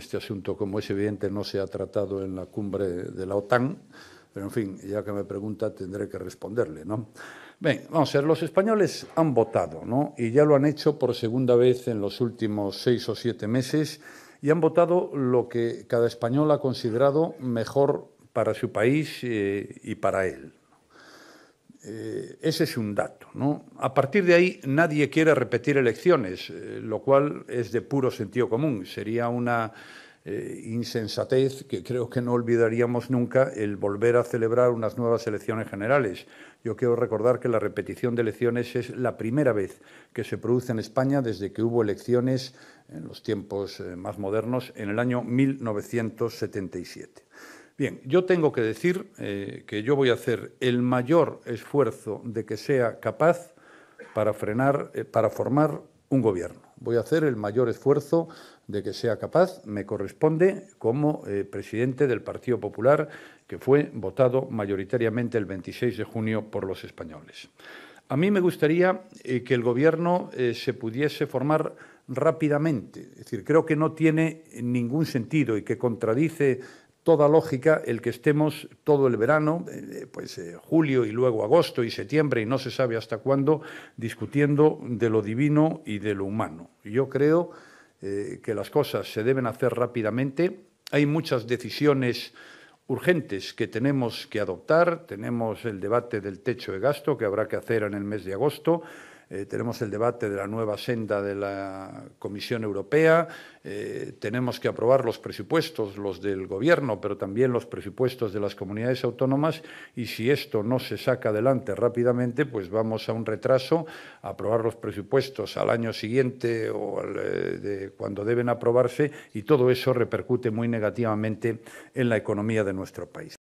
Este asunto, como es evidente, no se ha tratado en la cumbre de la OTAN, pero en fin, ya que me pregunta tendré que responderle, ¿no? Bien, vamos a ver, los españoles han votado, ¿no? Y ya lo han hecho por segunda vez en los últimos seis o siete meses y han votado lo que cada español ha considerado mejor para su país eh, y para él. Eh, ese es un dato. A partir de ahí nadie quiere repetir elecciones, eh, lo cual es de puro sentido común. Sería una eh, insensatez que creo que no olvidaríamos nunca el volver a celebrar unas nuevas elecciones generales. Yo quiero recordar que la repetición de elecciones es la primera vez que se produce en España desde que hubo elecciones en los tiempos más modernos, en el año 1977. Bien, yo tengo que decir eh, que yo voy a hacer el mayor esfuerzo de que sea capaz para frenar, eh, para formar un gobierno. Voy a hacer el mayor esfuerzo de que sea capaz. Me corresponde como eh, presidente del Partido Popular, que fue votado mayoritariamente el 26 de junio por los españoles. A mí me gustaría que el Gobierno se pudiese formar rápidamente. Es decir, creo que no tiene ningún sentido y que contradice toda lógica el que estemos todo el verano, eh, eh, pues eh, julio y luego agosto y septiembre y no se sabe hasta cuándo, discutiendo de lo divino y de lo humano. Yo creo que las cosas se deben hacer rápidamente. Hay muchas decisiones urgentes que tenemos que adoptar. Tenemos el debate del techo de gasto que habrá que hacer en el mes de agosto. Eh, tenemos el debate de la nueva senda de la Comisión Europea, eh, tenemos que aprobar los presupuestos, los del Gobierno, pero también los presupuestos de las comunidades autónomas y si esto no se saca adelante rápidamente, pues vamos a un retraso, a aprobar los presupuestos al año siguiente o eh, cuando deben aprobarse y todo eso repercute muy negativamente en la economía de nuestro país.